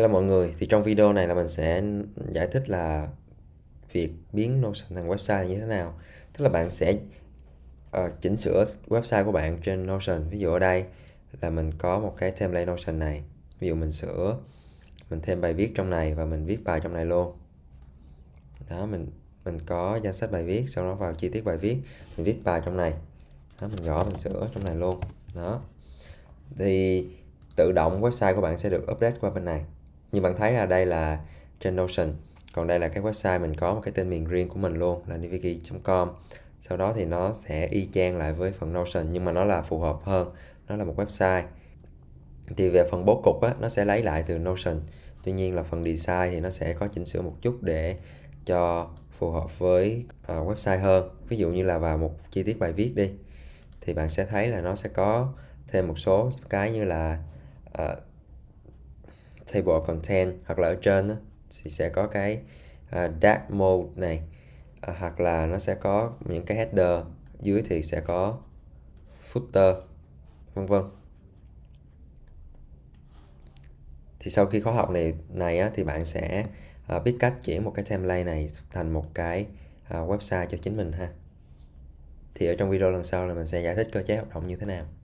Hello mọi người, thì trong video này là mình sẽ giải thích là việc biến Notion thành website như thế nào. Tức là bạn sẽ uh, chỉnh sửa website của bạn trên Notion. Ví dụ ở đây là mình có một cái template Notion này. Ví dụ mình sửa, mình thêm bài viết trong này và mình viết bài trong này luôn. Đó, mình mình có danh sách bài viết, sau đó vào chi tiết bài viết, mình viết bài trong này. Đó, mình gõ, mình sửa trong này luôn. Đó. Thì tự động website của bạn sẽ được update qua bên này như bạn thấy là đây là trên Notion còn đây là cái website mình có một cái tên miền riêng của mình luôn là niviki.com sau đó thì nó sẽ y chang lại với phần Notion nhưng mà nó là phù hợp hơn nó là một website thì về phần bố cục á, nó sẽ lấy lại từ Notion tuy nhiên là phần design thì nó sẽ có chỉnh sửa một chút để cho phù hợp với uh, website hơn ví dụ như là vào một chi tiết bài viết đi thì bạn sẽ thấy là nó sẽ có thêm một số cái như là uh, table content hoặc là ở trên đó, thì sẽ có cái uh, à, dart mode này uh, hoặc là nó sẽ có những cái header dưới thì sẽ có footer vân vân thì sau khi khóa học này này á, thì bạn sẽ uh, biết cách chuyển một cái template này thành một cái uh, website cho chính mình ha thì ở trong video lần sau là mình sẽ giải thích cơ chế hoạt động như thế nào